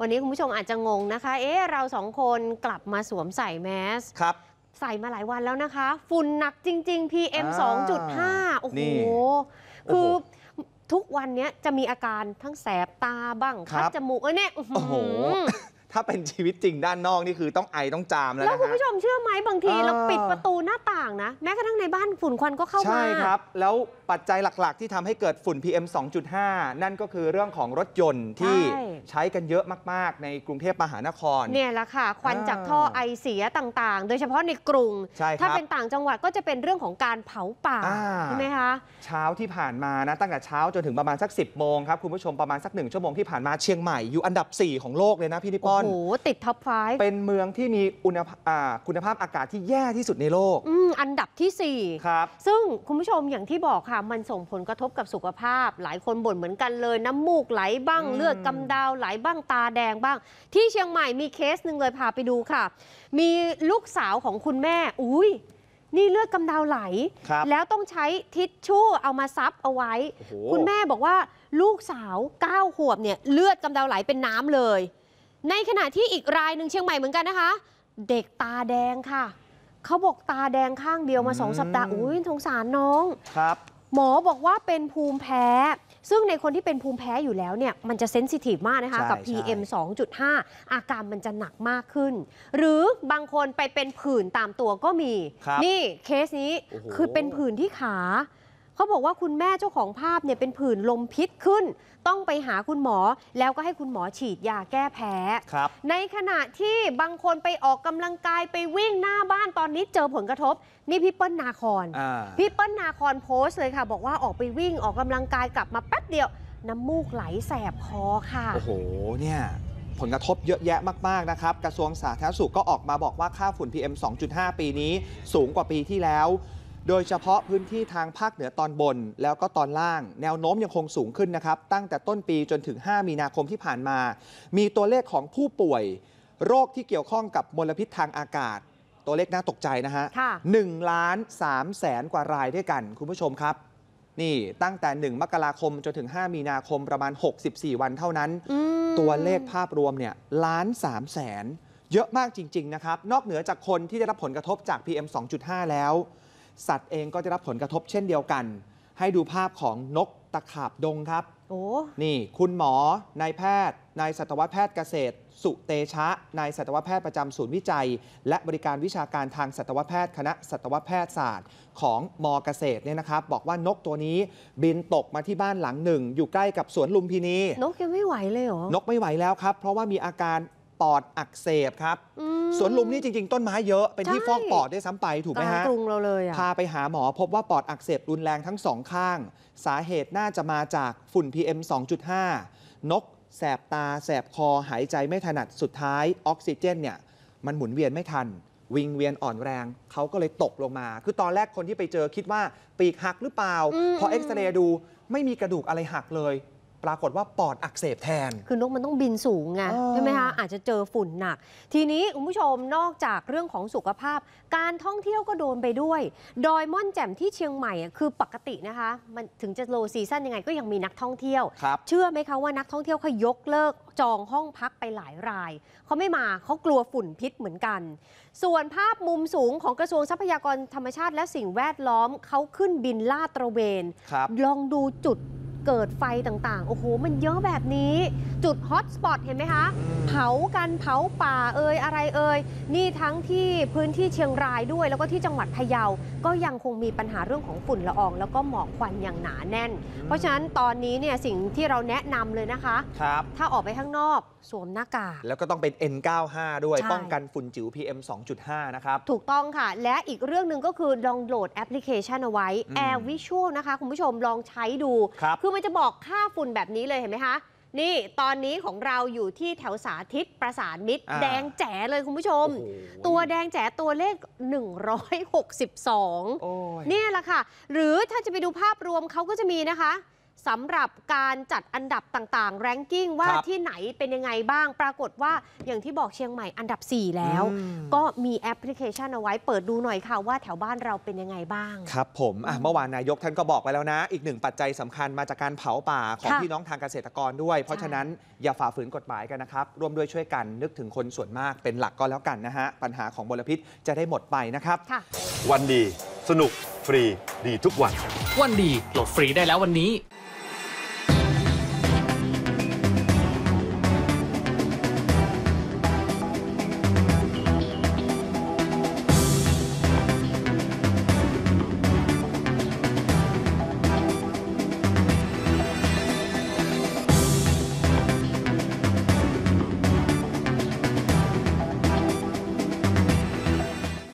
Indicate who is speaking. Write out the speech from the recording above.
Speaker 1: วันนี้คุณผู้ชมอาจจะงงนะคะ เอ๊ะเราสองคนกลับมาสวมใส่แมส ครับ ใส่มาหลายวันแล้วนะคะ ฝุ่นหนักจริงๆ PM 2.5 โอ้โห คือโอ้โหทุกวันเนี้ยจะมีอาการทั้งแสบตาบ้างครัคัดจมูก เออเนี่ยโอ้โห
Speaker 2: ถ้าเป็นชีวิตจริงด้านนอกนี่คือต้องไอต้องจามแล้วแล้วคุณผู้ช
Speaker 1: มเชื่อไหมบางทีเเราปิดประตูหน้านะแม้กระทั่งในบ้านฝุ่นควันก็เข้ามา ใช่ค
Speaker 2: รับ แล้วปัจจัยหลักๆ ที่ทำให้เกิดฝุ่น PM 2.5 นั่นก็คือเรื่องของรถยนต์ที่ใช้กันเยอะมากๆ ในกรุงเทพมหานคร เนี่ย
Speaker 1: แหละค่ะ ควันจากท่อไอเสียต่างๆ โดยเฉพาะในกร
Speaker 2: ุง ถ้าเป็นต่
Speaker 1: างจังหวัดก็จะเป็นเรื่องของการเผาป่า ใช่ไหมคะ
Speaker 2: เช้าที่ผ่านมานะตั้งแต่เช้าจนถึงประมาณสัก 10โมงครับคุณผู้ชมประมาณสักหนึ่งชั่วโมงที่ผ่านมาเชียงใหม่อยู่อันดับ 4 ของโลกเลยนะพี่นิปอนโอ้โหติดท็อปไฟเป็นเมืองที่มีอุณหคุณภาพอากาศที่แย่ที่สุดในโลก
Speaker 1: อันดับที่ 4 ครับ ซึ่งคุณผู้ชมอย่างที่บอกค่ะมันส่งผลกระทบกับสุขภาพ หลายคนบ่นเหมือนกันเลย น้ำมูกไหลบ้างเลือดกำดาวไหลบ้างตาแดงบ้าง ที่เชียงใหม่มีเคสหนึ่งเลยพาไปดูค่ะ มีลูกสาวของคุณแม่อุ้ยนี่เลือดกำดาวไหลแล้วต้องใช้ทิชชู่เอามาซับเอาไว้ คุณแม่บอกว่าลูกสาว9ขวบเนี่ยเลือดกำดาวไหลเป็นน้ำเลย ในขณะที่อีกรายหนึ่งเชียงใหม่เหมือนกันนะคะ เด็กตาแดงค่ะเขาบอกตาแดงข้างเดียวมาสองสัปดาห์ อุ้ยสงสารน้อง ครับ หมอบอกว่าเป็นภูมิแพ้ ซึ่งในคนที่เป็นภูมิแพ้อยู่แล้วเนี่ย มันจะเซนซิทีฟมากนะคะ กับ PM 2.5 อาการมันจะหนักมากขึ้น หรือบางคนไปเป็นผื่นตามตัวก็มี นี่เคสนี้คือเป็นผื่นที่ขาเขาบอกว่าคุณแม่เจ้าของภาพเนี่ยเป็นผื่นลมพิษขึ้น ต้องไปหาคุณหมอแล้วก็ให้คุณหมอฉีดยาแก้แพ้ในขณะที่บางคนไปออกกำลังกายไปวิ่งหน้าบ้านตอนนี้เจอผลกระทบ นี่พี่เปิ้ลนาคอนพี่เปิ้ลนาคอนโพสต์เลยค่ะ บอกว่าออกไปวิ่งออกกำลังกายกลับมาแป๊บเดียวน้ำมูกไหลแสบคอค่ะโอ้โ
Speaker 2: หเนี่ยผลกระทบเยอะแยะมากๆนะครับกระทรวงสาธารณสุขก็ออกมาบอกว่าค่าฝุ่น PM 2.5 ปีนี้สูงกว่าปีที่แล้วโดยเฉพาะพื้นที่ทางภาคเหนือตอนบนแล้วก็ตอนล่าง แนวโน้มยังคงสูงขึ้นนะครับ ตั้งแต่ต้นปีจนถึง 5 มีนาคมที่ผ่านมา มีตัวเลขของผู้ป่วย โรคที่เกี่ยวข้องกับมลพิษทางอากาศ ตัวเลขน่าตกใจนะฮะหนึ่งล้านสามแสนกว่ารายด้วยกัน คุณผู้ชมครับ นี่ตั้งแต่ 1 มกราคมจนถึง 5 มีนาคมประมาณ 64 วันเท่านั้น ตัวเลขภาพรวมเนี่ยล้านสามแสนเยอะมากจริงๆนะครับ นอกเหนือจากคนที่ได้รับผลกระทบจาก PM 2.5 แล้วสัตว์เองก็จะรับผลกระทบเช่นเดียวกัน ให้ดูภาพของนกตะขาบดงครับ โอ้ นี่ คุณหมอ นายแพทย์ นายสัตวแพทย์เกษตร สุเตชะ นายสัตวแพทย์ประจำศูนย์วิจัย และบริการวิชาการทางสัตวแพทย์คณะสัตวแพทยศาสตร์ ของมอเกษตรเนี่ยนะครับ บอกว่านกตัวนี้บินตกมาที่บ้านหลังหนึ่ง อยู่ใกล้กับสวนลุมพินี น
Speaker 1: กยังไม่ไหวเลยเหรอ น
Speaker 2: กไม่ไหวแล้วครับ เพราะว่ามีอาการปอดอักเสบครับสวนลุมนี่จริงๆ ต้นไม้เยอะเป็นที่ฟอกปอดได้ซ้ำไปถูกไหมฮะกรุงเราเลยพาไปหาหมอพบว่าปอดอักเสบรุนแรงทั้งสองข้าง สาเหตุน่าจะมาจากฝุ่น PM 2.5 นก แสบตา แสบคอหายใจไม่ถนัดสุดท้ายออกซิเจนเนี่ย มันหมุนเวียนไม่ทัน วิงเวียนอ่อนแรง เขาก็เลยตกลงมา คือตอนแรกคนที่ไปเจอคิดว่าปีกหักหรือเปล่า พอเอ็กซเรย์ดูไม่มีกระดูกอะไรหักเลยปรากฏว่าปอดอักเสบแทน คือนกมันต้องบินสูงไงใช่ไหมคะ อ
Speaker 1: าจจะเจอฝุ่นหนัก ทีนี้คุณผู้ชมนอกจากเรื่องของสุขภาพ การท่องเที่ยวก็โดนไปด้วย ดอยม่อนแจ่มที่เชียงใหม่คือปกตินะคะ มันถึงจะโลซีซันยังไงก็ยังมีนักท่องเที่ยว เชื่อไหมคะว่านักท่องเที่ยวเขายกเลิกจองห้องพักไปหลายราย เขาไม่มาเขากลัวฝุ่นพิษเหมือนกัน ส่วนภาพมุมสูงของกระทรวงทรัพยากรธรรมชาติ และสิ่งแวดล้อมเขาขึ้นบินลาดตระเวน ลองดูจุดเกิดไฟต่าง ๆ โอ้โห มันเยอะแบบนี้ จุดฮอตสปอตเห็นไหมคะ เผากันเผาป่าเอ่ยอะไรเอ่ย นี่ทั้งที่พื้นที่เชียงรายด้วย แล้วก็ที่จังหวัดพะเยา ก็ยังคงมีปัญหาเรื่องของฝุ่นละออง แล้วก็หมอกควันอย่างหนาแน่น เพราะฉะนั้นตอนนี้เนี่ยสิ่งที่เราแนะนำเลยนะคะ ครับ ถ้าออกไปข้างนอก สวมหน้ากา
Speaker 2: ก แล้วก็ต้องเป็น N95 ด้วย ป้องกันฝุ่นจิ๋ว PM 2.5 นะครับ ถ
Speaker 1: ูกต้องค่ะ และอีกเรื่องหนึ่งก็คือลองโหลดแอปพลิเคชันเอาไว้ Air Visual นะคะคุณผู้ชม ลองใช้ดูคับือมันจะบอกค่าฝุ่นแบบนี้เลยเห็นไหมคะ นี่ตอนนี้ของเราอยู่ที่แถวสาธิตประสานมิตรแดงแจ๋เลยคุณผู้ชม ตัวแดงแจ๋ตัวเลข 162งร้ยเนี่ยแหละค่ะ หรือถ้าจะไปดูภาพรวมเขาก็จะมีนะคะสำหรับการจัดอันดับต่างๆแรงกิ้งว่าที่ไหนเป็นยังไงบ้าง ปรากฏว่าอย่างที่บอกเชียงใหม่อันดับ 4 แล้ว ก็มีแอปพลิเคชันเอาไว้ เปิดดูหน่อยค่ะว่าแถวบ้านเราเป็นยังไงบ้าง
Speaker 2: ครับผมเมื่อวานนายกท่านก็บอกไปแล้วนะ อีกหนึ่งปัจจัยสำคัญมาจากการเผาป่า ของพี่น้องทางเกษตรกรด้วย เพราะฉะนั้นอย่าฝ่าฝืนกฎหมายกันนะครับ ร่วมด้วยช่วยกันนึกถึงคนส่วนมากเป็นหลักก็แล้วกันนะฮะ ปัญหาของมลพิษจะได้หมดไปนะครับ วันดี สนุกฟรีดีทุกวัน วันดีโหลดฟรีได้แล้ววันนี้